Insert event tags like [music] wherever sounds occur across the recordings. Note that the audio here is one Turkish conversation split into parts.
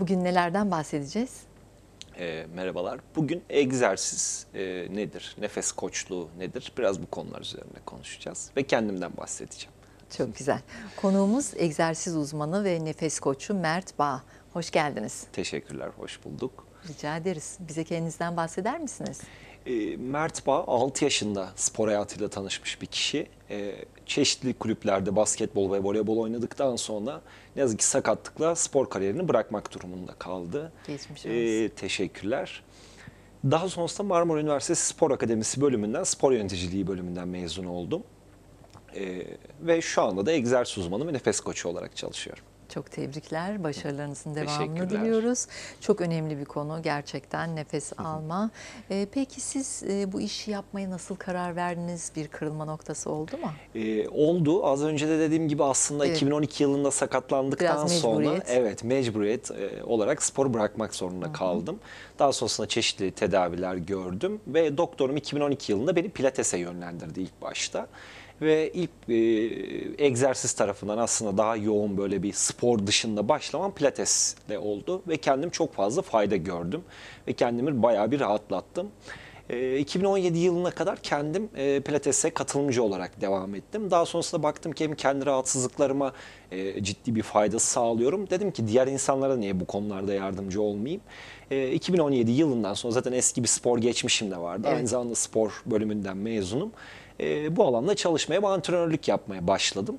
Bugün nelerden bahsedeceğiz? E, merhabalar. Bugün egzersiz e, nedir? Nefes koçluğu nedir? Biraz bu konular üzerine konuşacağız ve kendimden bahsedeceğim. Çok güzel. Konuğumuz egzersiz uzmanı ve nefes koçu Mert Bağ. Hoş geldiniz. Teşekkürler, hoş bulduk. Rica ederiz. Bize kendinizden bahseder misiniz? E, Mert Bağ 6 yaşında spor hayatıyla tanışmış bir kişi. E, çeşitli kulüplerde basketbol ve voleybol oynadıktan sonra ne yazık ki sakatlıkla spor kariyerini bırakmak durumunda kaldı. Geçmiş ee, olsun. E, teşekkürler. Daha sonrasında Marmara Üniversitesi Spor Akademisi bölümünden, spor yöneticiliği bölümünden mezun oldum. E, ve şu anda da egzersiz uzmanı ve nefes koçu olarak çalışıyorum. Çok tebrikler. Başarılarınızın devamını diliyoruz. Çok önemli bir konu gerçekten nefes alma. E, peki siz e, bu işi yapmaya nasıl karar verdiniz? Bir kırılma noktası oldu mu? E, oldu. Az önce de dediğim gibi aslında evet. 2012 yılında sakatlandıktan sonra evet mecburiyet e, olarak spor bırakmak zorunda -hı. kaldım. Daha sonrasında çeşitli tedaviler gördüm ve doktorum 2012 yılında beni pilatese yönlendirdi ilk başta ve ilk e, egzersiz tarafından aslında daha yoğun böyle bir spor dışında başlaman pilatesle oldu ve kendim çok fazla fayda gördüm ve kendimi bayağı bir rahatlattım. 2017 e, yılına kadar kendim e, Pilates'e katılımcı olarak devam ettim. Daha sonrasında baktım ki hem kendi rahatsızlıklarıma e, ciddi bir fayda sağlıyorum. Dedim ki diğer insanlara niye bu konularda yardımcı olmayayım? 2017 yılından sonra zaten eski bir spor geçmişim de vardı. Evet. Aynı zamanda spor bölümünden mezunum e, bu alanda çalışmaya ve antrenörlük yapmaya başladım.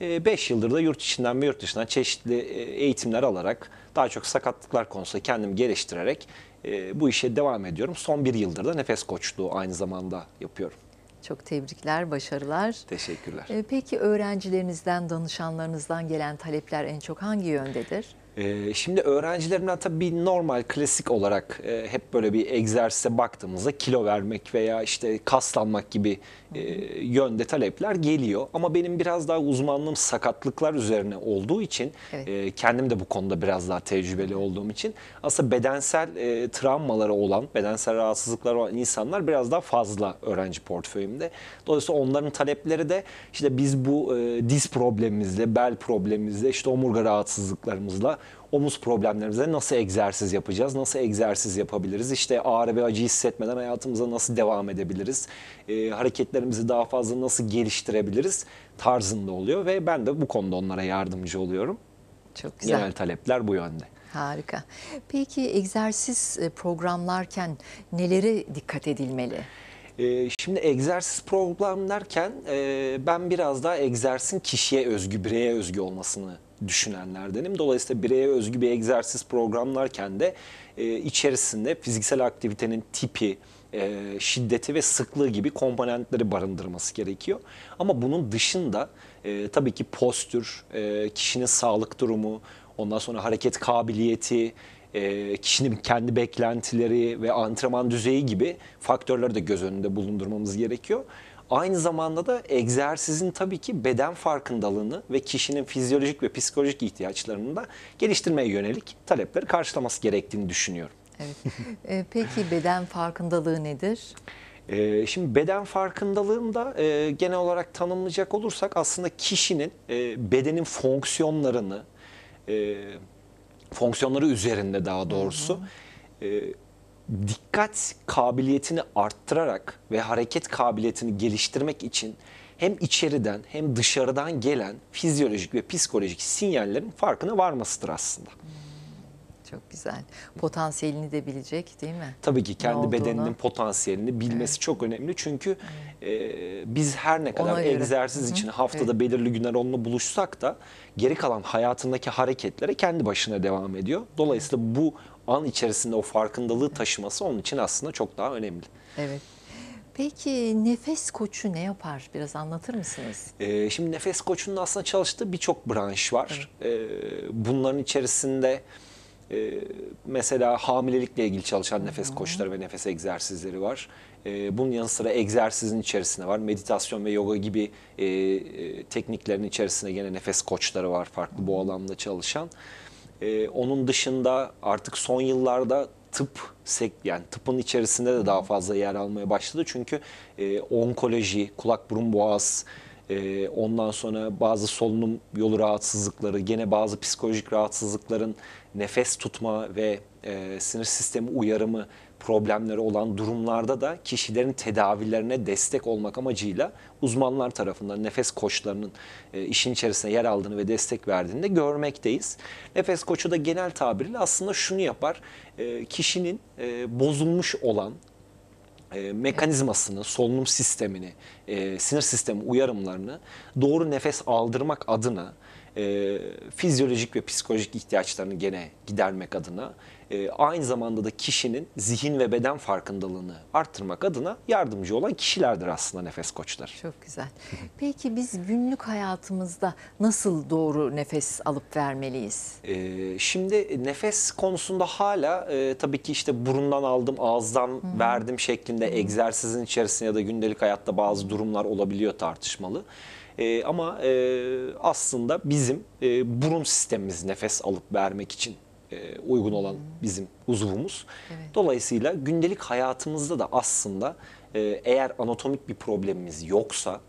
5 ee, yıldır da yurt içinden ve yurt dışından çeşitli e, eğitimler alarak daha çok sakatlıklar konusunda kendimi geliştirerek e, bu işe devam ediyorum. Son bir yıldır da nefes koçluğu aynı zamanda yapıyorum. Çok tebrikler, başarılar. Teşekkürler. Ee, peki öğrencilerinizden, danışanlarınızdan gelen talepler en çok hangi yöndedir? Ee, şimdi öğrencilerimden tabii bir normal klasik olarak e, hep böyle bir egzersize baktığımızda kilo vermek veya işte kaslanmak gibi e, yönde talepler geliyor. Ama benim biraz daha uzmanlığım sakatlıklar üzerine olduğu için Evet. E, kendim de bu konuda biraz daha tecrübeli olduğum için aslında bedensel e, travmaları olan, bedensel rahatsızlıkları olan insanlar biraz daha fazla öğrenci portföyümde. Dolayısıyla onların talepleri de işte biz bu e, diz problemimizle, bel problemimizle, işte omurga rahatsızlıklarımızla omuz problemlerimize nasıl egzersiz yapacağız, nasıl egzersiz yapabiliriz, işte ağrı ve acı hissetmeden hayatımıza nasıl devam edebiliriz, e, hareketlerimizi daha fazla nasıl geliştirebiliriz tarzında oluyor ve ben de bu konuda onlara yardımcı oluyorum. Çok güzel. Genel talepler bu yönde. Harika. Peki egzersiz e, programlarken nelere dikkat edilmeli? Ee, şimdi egzersiz program derken e, ben biraz daha egzersizin kişiye özgü, bireye özgü olmasını düşünenlerdenim. Dolayısıyla bireye özgü bir egzersiz programlarken de e, içerisinde fiziksel aktivitenin tipi, e, şiddeti ve sıklığı gibi komponentleri barındırması gerekiyor. Ama bunun dışında e, tabii ki postür, e, kişinin sağlık durumu, ondan sonra hareket kabiliyeti, e, kişinin kendi beklentileri ve antrenman düzeyi gibi faktörleri de göz önünde bulundurmamız gerekiyor. Aynı zamanda da egzersizin tabii ki beden farkındalığını ve kişinin fizyolojik ve psikolojik ihtiyaçlarını da geliştirmeye yönelik talepleri karşılaması gerektiğini düşünüyorum. Evet. [laughs] E, peki beden farkındalığı nedir? E, şimdi beden farkındalığında e, genel olarak tanımlayacak olursak aslında kişinin e, bedenin fonksiyonlarını, fonksiyonları üzerinde daha doğrusu E, dikkat kabiliyetini arttırarak ve hareket kabiliyetini geliştirmek için hem içeriden hem dışarıdan gelen fizyolojik ve psikolojik sinyallerin farkına varmasıdır aslında. Hmm. Çok güzel. Potansiyelini de bilecek değil mi? Tabii ki kendi bedeninin potansiyelini bilmesi evet. çok önemli. Çünkü evet. e, biz her ne kadar Ona egzersiz için haftada evet. belirli günler onunla buluşsak da geri kalan hayatındaki hareketlere kendi başına devam ediyor. Dolayısıyla evet. bu an içerisinde o farkındalığı taşıması onun için aslında çok daha önemli. Evet. Peki nefes koçu ne yapar? Biraz anlatır mısınız? Ee, şimdi nefes koçunun aslında çalıştığı birçok branş var. Evet. Ee, bunların içerisinde e, mesela hamilelikle ilgili çalışan nefes hmm. koçları ve nefes egzersizleri var. E, bunun yanı sıra egzersizin içerisinde var. Meditasyon ve yoga gibi e, e, tekniklerin içerisinde yine nefes koçları var farklı bu alanda çalışan. E, onun dışında artık son yıllarda tıp yani tıpın içerisinde de daha fazla yer almaya başladı. Çünkü e, onkoloji, kulak burun boğaz, ee, ondan sonra bazı solunum yolu rahatsızlıkları, gene bazı psikolojik rahatsızlıkların nefes tutma ve e, sinir sistemi uyarımı problemleri olan durumlarda da kişilerin tedavilerine destek olmak amacıyla uzmanlar tarafından nefes koçlarının e, işin içerisine yer aldığını ve destek verdiğini de görmekteyiz. Nefes koçu da genel tabiriyle aslında şunu yapar. E, kişinin e, bozulmuş olan e, mekanizmasını, solunum sistemini, e, sinir sistemi uyarımlarını doğru nefes aldırmak adına e, fizyolojik ve psikolojik ihtiyaçlarını gene gidermek adına e, aynı zamanda da kişinin zihin ve beden farkındalığını arttırmak adına yardımcı olan kişilerdir aslında nefes koçları. Çok güzel. Peki biz günlük hayatımızda nasıl doğru nefes alıp vermeliyiz? E, şimdi nefes konusunda hala e, tabii ki işte burundan aldım, ağızdan Hı -hı. verdim şeklinde Hı -hı. egzersizin içerisinde ya da gündelik hayatta bazı durumlar olabiliyor tartışmalı. E, ama e, aslında bizim e, burun sistemimiz nefes alıp vermek için e, uygun olan bizim uzvumuz. Evet. Dolayısıyla gündelik hayatımızda da aslında e, eğer anatomik bir problemimiz yoksa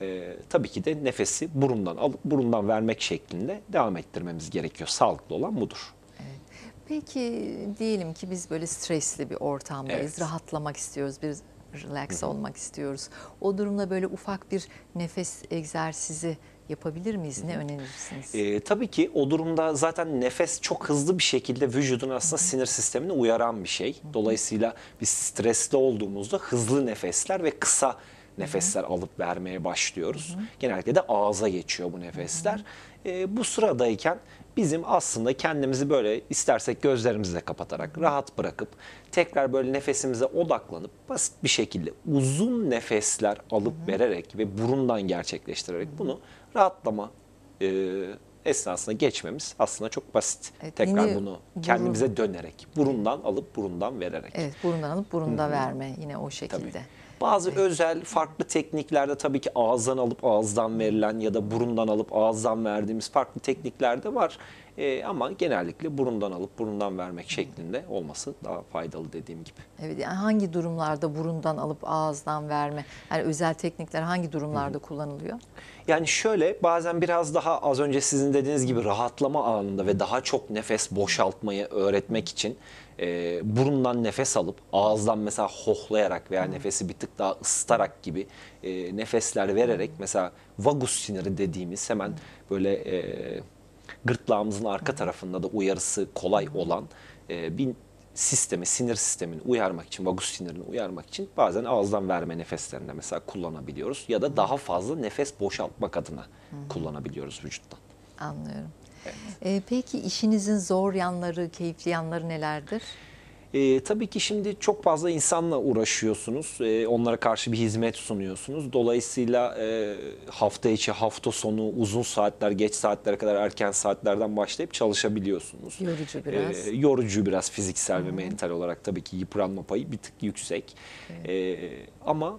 e, tabii ki de nefesi burundan alıp burundan vermek şeklinde devam ettirmemiz gerekiyor. Sağlıklı olan budur. Peki diyelim ki biz böyle stresli bir ortamdayız, evet. rahatlamak istiyoruz, bir relax olmak istiyoruz. O durumda böyle ufak bir nefes egzersizi yapabilir miyiz? Ne önerirsiniz? E, tabii ki o durumda zaten nefes çok hızlı bir şekilde vücudun aslında Hı -hı. sinir sistemini uyaran bir şey. Hı -hı. Dolayısıyla biz stresli olduğumuzda hızlı nefesler ve kısa nefesler Hı -hı. alıp vermeye başlıyoruz. Hı -hı. Genellikle de ağza geçiyor bu nefesler. Hı -hı. E, bu sıradayken bizim aslında kendimizi böyle istersek gözlerimizi de kapatarak rahat bırakıp tekrar böyle nefesimize odaklanıp basit bir şekilde uzun nefesler alıp vererek ve burundan gerçekleştirerek bunu rahatlama e, Esnasına geçmemiz aslında çok basit. Evet, Tekrar yine bunu kendimize burun... dönerek, burundan alıp burundan vererek. Evet, burundan alıp burunda Hı verme yine o şekilde. Tabii. Bazı evet. özel farklı tekniklerde tabii ki ağızdan alıp ağızdan verilen ya da burundan alıp ağızdan verdiğimiz farklı teknikler de var. E, ama genellikle burundan alıp burundan vermek şeklinde olması daha faydalı dediğim gibi. Evet yani hangi durumlarda burundan alıp ağızdan verme yani özel teknikler hangi durumlarda Hı -hı. kullanılıyor? Yani şöyle bazen biraz daha az önce sizin dediğiniz gibi rahatlama anında ve daha çok nefes boşaltmayı öğretmek için e, burundan nefes alıp ağızdan mesela hohlayarak veya hmm. nefesi bir tık daha ısıtarak gibi e, nefesler vererek mesela vagus siniri dediğimiz hemen böyle e, gırtlağımızın arka tarafında da uyarısı kolay olan e, bir sistemi, sinir sistemini uyarmak için, vagus sinirini uyarmak için bazen ağızdan verme nefeslerinde mesela kullanabiliyoruz. Ya da daha fazla nefes boşaltmak adına kullanabiliyoruz vücuttan. Anlıyorum. Evet. E, peki işinizin zor yanları, keyifli yanları nelerdir? E, tabii ki şimdi çok fazla insanla uğraşıyorsunuz. E, onlara karşı bir hizmet sunuyorsunuz. Dolayısıyla e, hafta içi, hafta sonu uzun saatler, geç saatlere kadar erken saatlerden başlayıp çalışabiliyorsunuz. Yorucu ee, biraz. E, yorucu biraz fiziksel hmm. ve mental olarak tabii ki yıpranma payı bir tık yüksek. Evet. E, ama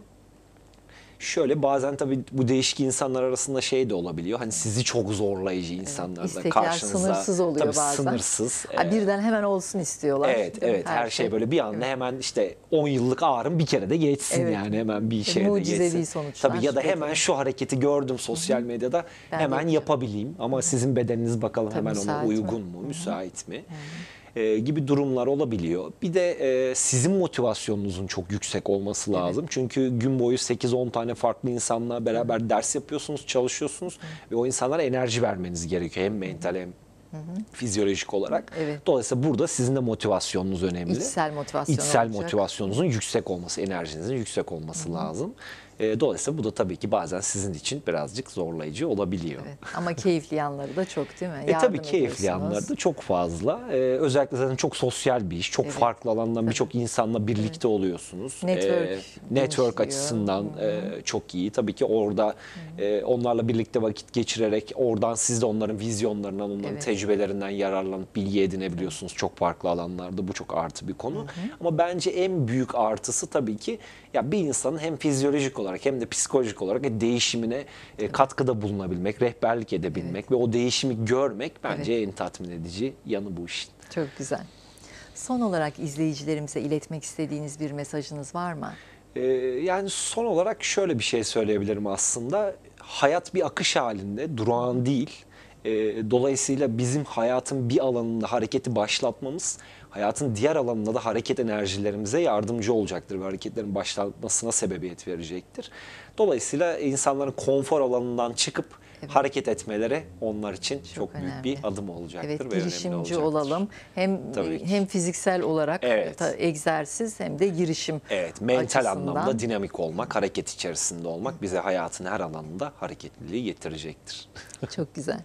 Şöyle bazen tabii bu değişik insanlar arasında şey de olabiliyor. Hani sizi çok zorlayıcı insanlar evet, da karşınıza. sınırsız oluyor tabii bazen. sınırsız. Ha, evet. birden hemen olsun istiyorlar. Evet evet her, her şey, şey böyle bir anda evet. hemen işte 10 yıllık ağrım bir kere de geçsin evet. yani hemen bir şey de geçsin. sonuçlar. Tabii ya da hemen şu hareketi gördüm sosyal medyada hemen yapabileyim ama sizin bedeniniz bakalım Tabii hemen ona uygun mu, müsait mi? Hı e, gibi durumlar olabiliyor. Bir de e, sizin motivasyonunuzun çok yüksek olması lazım. Evet. Çünkü gün boyu 8-10 tane farklı insanla beraber ders yapıyorsunuz, çalışıyorsunuz ve o insanlara enerji vermeniz gerekiyor hem mental hem Hı hı. fizyolojik olarak. Evet. Dolayısıyla burada sizin de motivasyonunuz önemli. İçsel motivasyon İçsel motivasyonunuzun yüksek olması, enerjinizin yüksek olması hı hı. lazım. E, dolayısıyla bu da tabii ki bazen sizin için birazcık zorlayıcı olabiliyor. Evet, ama keyifli yanları da çok değil mi? E, tabii keyifli yanları da çok fazla. E, özellikle zaten çok sosyal bir iş. Çok evet. farklı alandan birçok insanla birlikte evet. oluyorsunuz. Ee, network. E, network açısından Hı -hı. e, çok iyi. Tabii ki orada Hı -hı. e, onlarla birlikte vakit geçirerek oradan siz de onların vizyonlarından, onların evet. tecrübelerinden yararlanıp bilgi edinebiliyorsunuz. Çok farklı alanlarda bu çok artı bir konu. Hı -hı. Ama bence en büyük artısı tabii ki ya bir insanın hem fizyolojik olarak olarak hem de psikolojik olarak e, değişimine e, katkıda bulunabilmek, rehberlik edebilmek evet. ve o değişimi görmek bence evet. en tatmin edici yanı bu işin. Çok güzel. Son olarak izleyicilerimize iletmek istediğiniz bir mesajınız var mı? E, yani son olarak şöyle bir şey söyleyebilirim aslında. Hayat bir akış halinde, durağan değil. dolayısıyla bizim hayatın bir alanında hareketi başlatmamız hayatın diğer alanında da hareket enerjilerimize yardımcı olacaktır ve hareketlerin başlatmasına sebebiyet verecektir. Dolayısıyla insanların konfor alanından çıkıp evet. hareket etmeleri onlar için çok, çok büyük bir adım olacaktır evet, ve girişimci olalım. Hem hem fiziksel olarak evet. egzersiz hem de girişim. Evet, mental açısından. anlamda dinamik olmak, hareket içerisinde olmak bize hayatın her alanında hareketliliği getirecektir. [laughs] Çok güzel.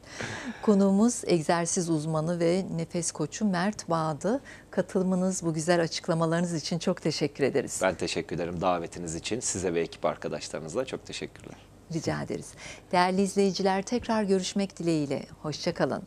Konuğumuz egzersiz uzmanı ve nefes koçu Mert Bağdı. Katılımınız, bu güzel açıklamalarınız için çok teşekkür ederiz. Ben teşekkür ederim davetiniz için. Size ve ekip arkadaşlarınıza çok teşekkürler. Rica ederiz. Değerli izleyiciler tekrar görüşmek dileğiyle. Hoşçakalın.